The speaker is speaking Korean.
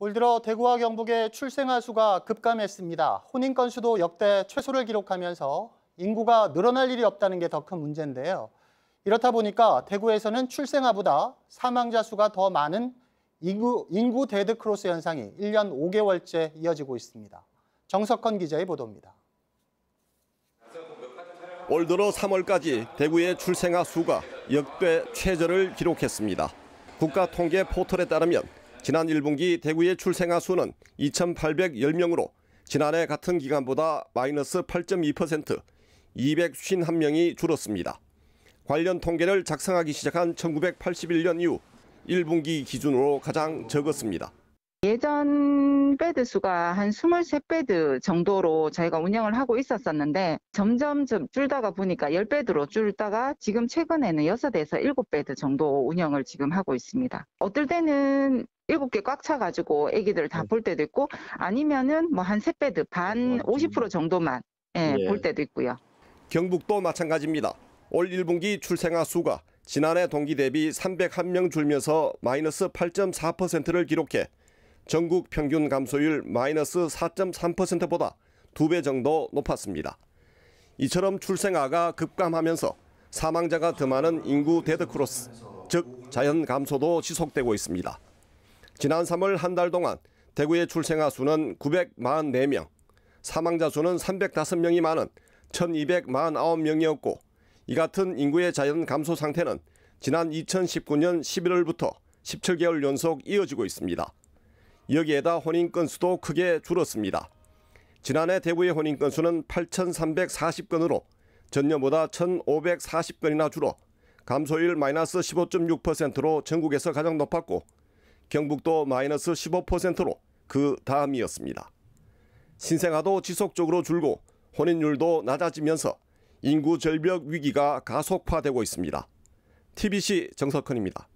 올 들어 대구와 경북의 출생아 수가 급감했습니다. 혼인 건수도 역대 최소를 기록하면서 인구가 늘어날 일이 없다는 게 더 큰 문제인데요. 이렇다 보니까 대구에서는 출생아보다 사망자 수가 더 많은 인구, 인구 데드크로스 현상이 1년 5개월째 이어지고 있습니다. 정석헌 기자의 보도입니다. 올 들어 3월까지 대구의 출생아 수가 역대 최저를 기록했습니다. 국가통계 포털에 따르면 지난 1분기 대구의 출생아 수는 2,810명으로 지난해 같은 기간보다 마이너스 8.2%, 251명이 줄었습니다. 관련 통계를 작성하기 시작한 1981년 이후 1분기 기준으로 가장 적었습니다. 예전 배드 수가 한 23배드 정도로 저희가 운영을 하고 있었었는데 점점 줄다가 보니까 10배드로 줄다가 지금 최근에는 6배에서 7배드 정도 운영을 지금 하고 있습니다. 어떨 때는 일곱 개 꽉 차가지고 애기들 다볼 네. 때도 있고 아니면은 뭐 한 세 배드 반 50% 정도만 예, 예. 볼 때도 있고요. 경북도 마찬가지입니다. 올 1분기 출생아 수가 지난해 동기 대비 301명 줄면서 마이너스 8.4%를 기록해 전국 평균 감소율 마이너스 4.3%보다 두 배 정도 높았습니다. 이처럼 출생아가 급감하면서 사망자가 더 많은 인구 데드크로스, 즉 자연 감소도 지속되고 있습니다. 지난 3월 한 달 동안 대구의 출생아 수는 944명, 사망자 수는 305명이 많은 1249명이었고 이 같은 인구의 자연 감소 상태는 지난 2019년 11월부터 17개월 연속 이어지고 있습니다. 여기에다 혼인 건수도 크게 줄었습니다. 지난해 대구의 혼인 건수는 8,340건으로 전년보다 1,540건이나 줄어 감소율 마이너스 15.6%로 전국에서 가장 높았고 경북도 마이너스 15%로 그 다음이었습니다. 신생아도 지속적으로 줄고 혼인율도 낮아지면서 인구 절벽 위기가 가속화되고 있습니다. TBC 정석헌입니다.